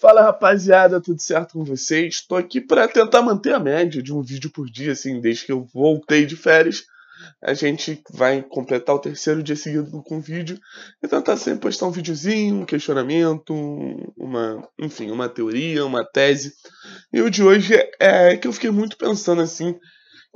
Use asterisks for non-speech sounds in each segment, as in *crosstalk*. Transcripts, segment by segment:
Fala rapaziada, tudo certo com vocês? Estou aqui para tentar manter a média de um vídeo por dia, assim, desde que eu voltei de férias. A gente vai completar o terceiro dia seguido com vídeo e tentar sempre postar um videozinho, um questionamento, uma, enfim, uma teoria, uma tese. E o de hoje é que eu fiquei muito pensando assim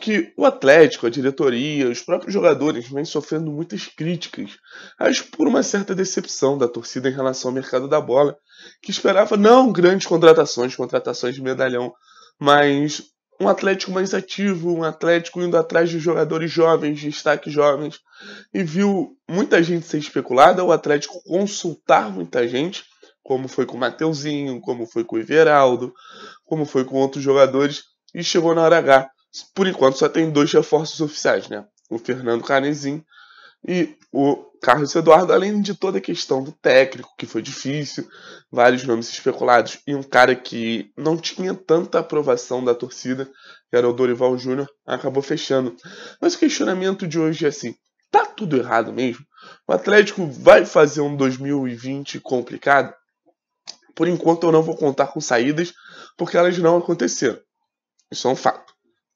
que o Atlético, a diretoria, os próprios jogadores vêm sofrendo muitas críticas, acho por uma certa decepção da torcida em relação ao mercado da bola, que esperava não grandes contratações, contratações de medalhão, mas um Atlético mais ativo, um Atlético indo atrás de jogadores jovens, de destaques jovens, e viu muita gente ser especulada, o Atlético consultar muita gente, como foi com o Mateuzinho, como foi com o Iveraldo, como foi com outros jogadores, e chegou na hora H por enquanto só tem dois reforços oficiais, né? O Fernando Canezinho e o Carlos Eduardo, além de toda a questão do técnico, que foi difícil, vários nomes especulados, e um cara que não tinha tanta aprovação da torcida, que era o Dorival Júnior, acabou fechando. Mas o questionamento de hoje é assim: tá tudo errado mesmo? O Atlético vai fazer um 2020 complicado? Por enquanto eu não vou contar com saídas, porque elas não aconteceram. Isso é um fato.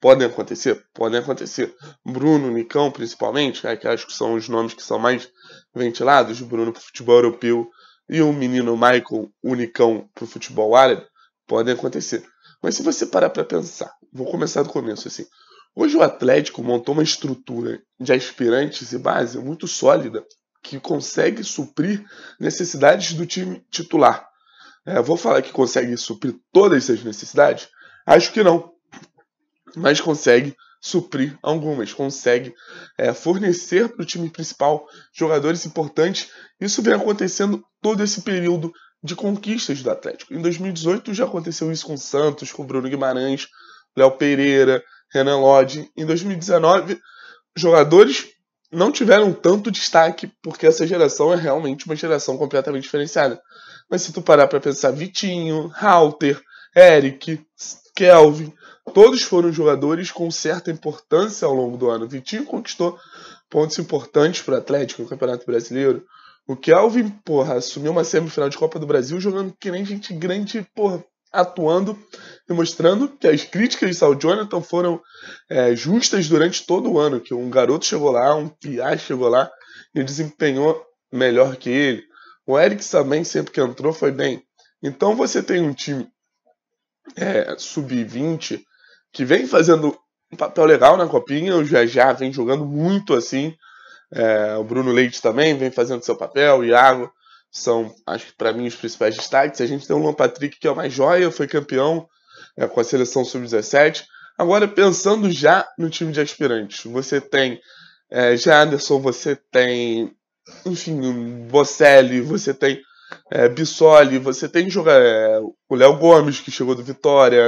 Podem acontecer? Podem acontecer. Bruno, Nicão, principalmente, né, que acho que são os nomes que são mais ventilados. Bruno para o futebol europeu e o menino Michael, o Nicão, para o futebol árabe. Podem acontecer. Mas se você parar para pensar, vou começar do começo assim. Hoje o Atlético montou uma estrutura de aspirantes e base muito sólida que consegue suprir necessidades do time titular. É, vou falar que consegue suprir todas essas necessidades? Acho que não mas consegue suprir algumas, consegue é, fornecer para o time principal jogadores importantes. Isso vem acontecendo todo esse período de conquistas do Atlético. Em 2018 já aconteceu isso com Santos, com Bruno Guimarães, Léo Pereira, Renan Lodge. Em 2019, jogadores não tiveram tanto destaque, porque essa geração é realmente uma geração completamente diferenciada. Mas se tu parar para pensar, Vitinho, Halter, Eric, Kelvin, Todos foram jogadores com certa importância ao longo do ano. Vitinho conquistou pontos importantes para o Atlético no Campeonato Brasileiro. O Kelvin, porra, assumiu uma semifinal de Copa do Brasil jogando que nem gente grande, porra, atuando, demonstrando que as críticas de Sal Jonathan foram é, justas durante todo o ano, que um garoto chegou lá, um piá chegou lá e desempenhou melhor que ele. O Eric também, sempre que entrou, foi bem. Então você tem um time é, sub-20, que vem fazendo um papel legal na copinha, o Jajá vem jogando muito assim. É, o Bruno Leite também vem fazendo seu papel, o Iago são, acho que para mim, os principais destaques. A gente tem o Luan Patrick, que é uma joia, foi campeão é, com a seleção sub-17. Agora, pensando já no time de aspirantes, você tem é, Anderson você tem, enfim, Bocelli, você tem é, Bissoli, você tem joga, é, o Léo Gomes, que chegou do Vitória,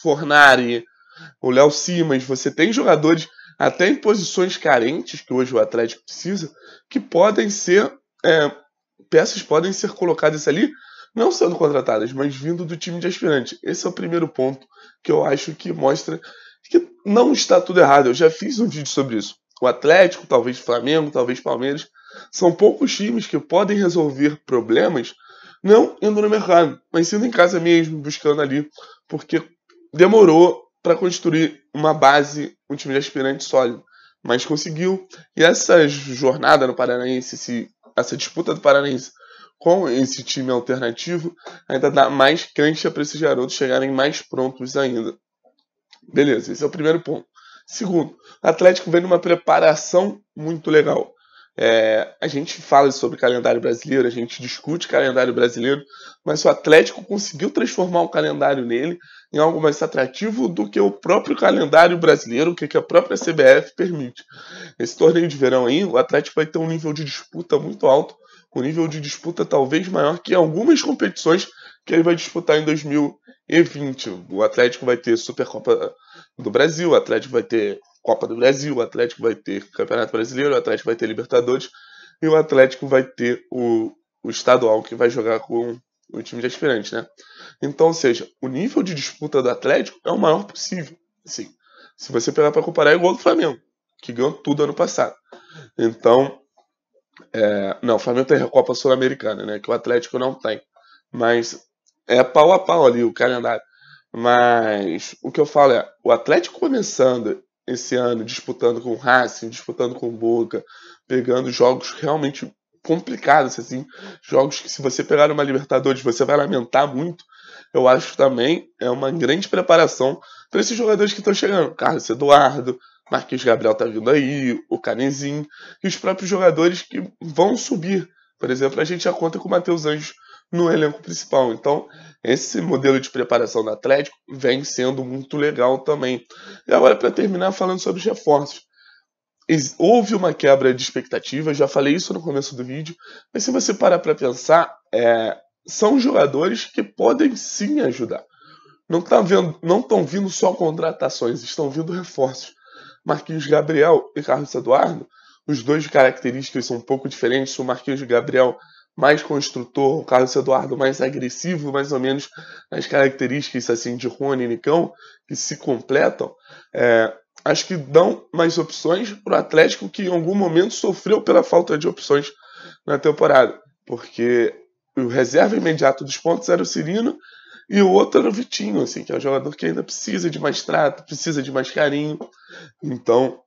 Fornari, o Léo Simas, você tem jogadores até em posições carentes que hoje o Atlético precisa, que podem ser é, peças podem ser colocadas ali, não sendo contratadas, mas vindo do time de aspirante. Esse é o primeiro ponto que eu acho que mostra que não está tudo errado. Eu já fiz um vídeo sobre isso. O Atlético, talvez Flamengo, talvez Palmeiras, são poucos times que podem resolver problemas não indo no mercado, mas sendo em casa mesmo, buscando ali, porque demorou para construir uma base, um time de aspirante sólido. Mas conseguiu. E essa jornada no Paranaense, esse, essa disputa do Paranaense com esse time alternativo, ainda dá mais cancha para esses garotos chegarem mais prontos ainda. Beleza, esse é o primeiro ponto. Segundo, o Atlético vem numa preparação muito legal. É, a gente fala sobre calendário brasileiro, a gente discute calendário brasileiro, mas o Atlético conseguiu transformar o calendário nele em algo mais atrativo do que o próprio calendário brasileiro, o que a própria CBF permite. Esse torneio de verão aí, o Atlético vai ter um nível de disputa muito alto, um nível de disputa talvez maior que algumas competições que ele vai disputar em 2020. O Atlético vai ter Supercopa do Brasil, o Atlético vai ter Copa do Brasil, o Atlético vai ter Campeonato Brasileiro, o Atlético vai ter Libertadores e o Atlético vai ter o, o estadual que vai jogar com o time de aspirante, né? Então, ou seja, o nível de disputa do Atlético é o maior possível. Assim, se você pegar para comparar, é igual do Flamengo, que ganhou tudo ano passado. Então, é, não, o Flamengo tem a Copa Sul-Americana, né? Que o Atlético não tem. Mas é pau a pau ali o calendário. Mas o que eu falo é, o Atlético começando esse ano, disputando com o Racing, disputando com o Boca, pegando jogos realmente complicados, assim, jogos que se você pegar uma Libertadores você vai lamentar muito. Eu acho também é uma grande preparação para esses jogadores que estão chegando, Carlos Eduardo, Marquinhos Gabriel tá vindo aí, o Canezinho, e os próprios jogadores que vão subir. Por exemplo, a gente já conta com o Matheus Anjos no elenco principal. Então, esse modelo de preparação do Atlético vem sendo muito legal também. E agora, para terminar, falando sobre os reforços. Houve uma quebra de expectativa, já falei isso no começo do vídeo, mas se você parar para pensar, é, são jogadores que podem sim ajudar. Não tá estão vindo só contratações, estão vindo reforços. Marquinhos Gabriel e Carlos Eduardo, os dois de características são um pouco diferentes. O Marquinhos Gabriel mais construtor, o Carlos Eduardo mais agressivo, mais ou menos as características assim de Rony e Nicão, que se completam, é, acho que dão mais opções para o Atlético que em algum momento sofreu pela falta de opções na temporada, porque o reserva imediato dos pontos era o Cirino e o outro era o Vitinho, assim, que é um jogador que ainda precisa de mais trato, precisa de mais carinho. Então,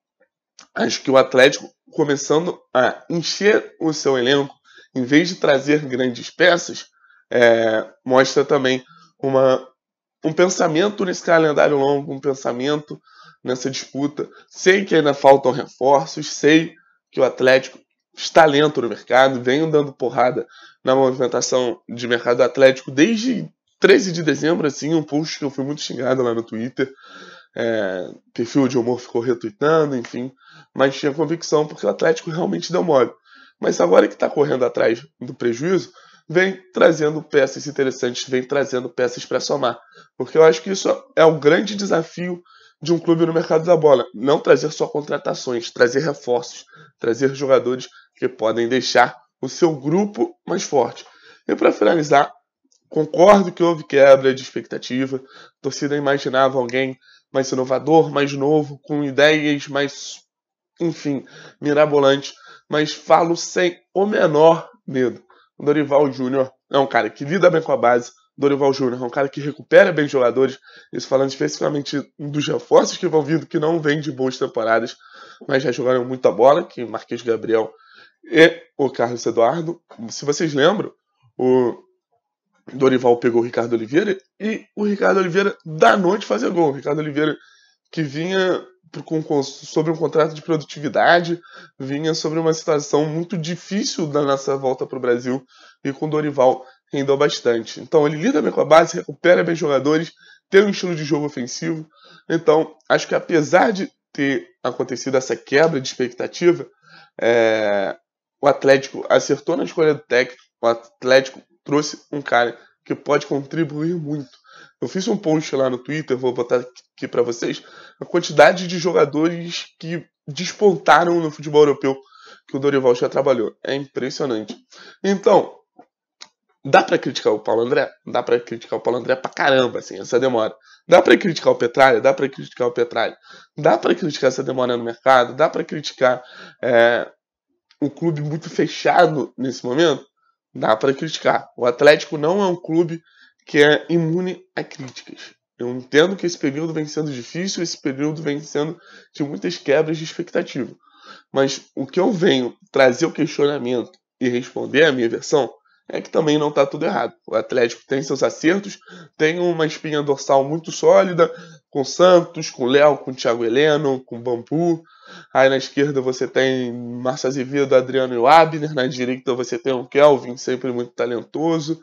acho que o Atlético começando a encher o seu elenco em vez de trazer grandes peças, é, mostra também uma, um pensamento nesse calendário longo, um pensamento nessa disputa. Sei que ainda faltam reforços, sei que o Atlético está lento no mercado, vem dando porrada na movimentação de mercado Atlético desde 13 de dezembro, assim, um post que eu fui muito xingado lá no Twitter. É, perfil de humor ficou retweetando, enfim, mas tinha convicção porque o Atlético realmente deu mole. Mas agora que está correndo atrás do prejuízo, vem trazendo peças interessantes, vem trazendo peças para somar. Porque eu acho que isso é um grande desafio de um clube no mercado da bola. Não trazer só contratações, trazer reforços, trazer jogadores que podem deixar o seu grupo mais forte. E para finalizar, concordo que houve quebra de expectativa. A torcida imaginava alguém mais inovador, mais novo, com ideias mais, enfim, mirabolantes mas falo sem o menor medo. O Dorival Júnior é um cara que lida bem com a base, Dorival Júnior é um cara que recupera bem jogadores, isso falando especificamente dos reforços que vão vindo, que não vêm de boas temporadas, mas já jogaram muita bola, que Marquês Gabriel e o Carlos Eduardo. Se vocês lembram, o Dorival pegou o Ricardo Oliveira e o Ricardo Oliveira da noite fazer gol. O Ricardo Oliveira que vinha um, sobre um contrato de produtividade, vinha sobre uma situação muito difícil da nossa volta para o Brasil e com o Dorival rendeu bastante. Então ele lida bem com a base, recupera bem jogadores, tem um estilo de jogo ofensivo. Então acho que apesar de ter acontecido essa quebra de expectativa, é, o Atlético acertou na escolha do técnico, o Atlético trouxe um cara que pode contribuir muito eu fiz um post lá no Twitter, vou botar aqui para vocês, a quantidade de jogadores que despontaram no futebol europeu que o Dorival já trabalhou. É impressionante. Então, dá para criticar o Paulo André? Dá para criticar o Paulo André pra caramba, assim, essa demora. Dá para criticar o Petralha? Dá para criticar o Petralha. Dá para criticar essa demora no mercado? Dá para criticar é, clube muito fechado nesse momento? Dá para criticar. O Atlético não é um clube que é imune a críticas. Eu entendo que esse período vem sendo difícil, esse período vem sendo de muitas quebras de expectativa. Mas o que eu venho trazer o questionamento e responder a minha versão é que também não está tudo errado. O Atlético tem seus acertos, tem uma espinha dorsal muito sólida, com Santos, com Léo, com Thiago Heleno, com Bambu. Aí na esquerda você tem Márcio Azevedo, Adriano e Abner. Na direita você tem o Kelvin, sempre muito talentoso.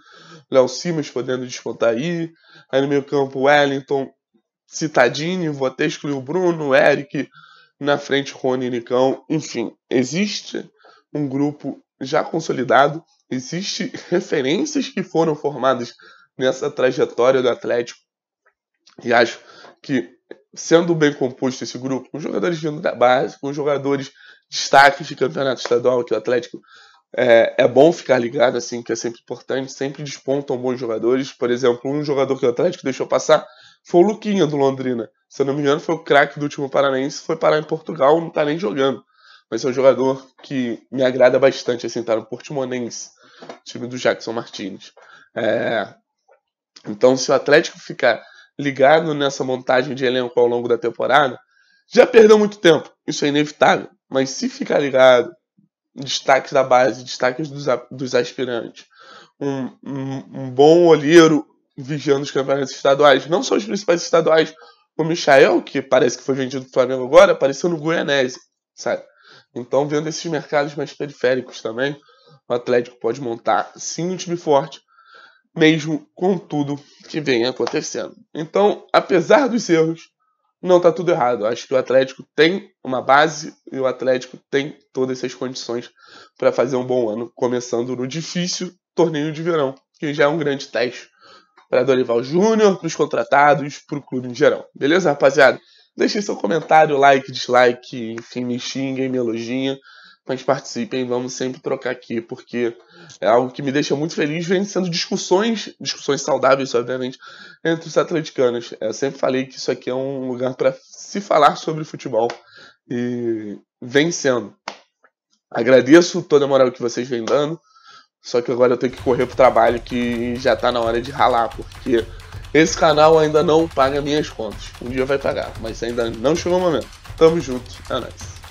Léo Simas podendo descontar aí. Aí no meio campo, Wellington, Citadini, vou até excluir o Bruno, Eric, na frente Rony e Nicão. Enfim, existe um grupo já consolidado, existem *laughs* referências que foram formadas nessa trajetória do Atlético. E acho que, sendo bem composto esse grupo, com jogadores vindo da base, com jogadores destaques de campeonato estadual que o Atlético é, é, bom ficar ligado, assim, que é sempre importante. Sempre despontam bons jogadores. Por exemplo, um jogador que o Atlético deixou passar foi o Luquinha do Londrina. Se eu não me engano, foi o craque do último Paranaense. Foi parar em Portugal, não tá nem jogando. Mas é um jogador que me agrada bastante, assim, tá no Portimonense, time do Jackson Martins. É... Então, se o Atlético ficar ligado nessa montagem de elenco ao longo da temporada, já perdeu muito tempo. Isso é inevitável. Mas se ficar ligado, destaques da base, destaques dos, dos aspirantes, um, um, um, bom olheiro vigiando os campeonatos estaduais, não só os principais estaduais, o Michael, que parece que foi vendido do Flamengo agora, apareceu no Goianese, sabe? Então, vendo esses mercados mais periféricos também, o Atlético pode montar sim um time forte, mesmo com tudo que vem acontecendo. Então, apesar dos erros, não está tudo errado. Acho que o Atlético tem uma base e o Atlético tem todas essas condições para fazer um bom ano, começando no difícil torneio de verão, que já é um grande teste para Dorival Júnior, para os contratados, para o clube em geral. Beleza, rapaziada? Deixe seu comentário, like, dislike, enfim, me xinguem, me elogiem mas participem, vamos sempre trocar aqui, porque é algo que me deixa muito feliz, vem sendo discussões, discussões saudáveis, obviamente, entre os atleticanos. É, eu sempre falei que isso aqui é um lugar para se falar sobre futebol, e vem sendo. Agradeço toda a moral que vocês vêm dando, só que agora eu tenho que correr pro trabalho que já tá na hora de ralar, porque esse canal ainda não paga minhas contas. Um dia vai pagar, mas ainda não chegou o momento. Tamo junto, é nóis.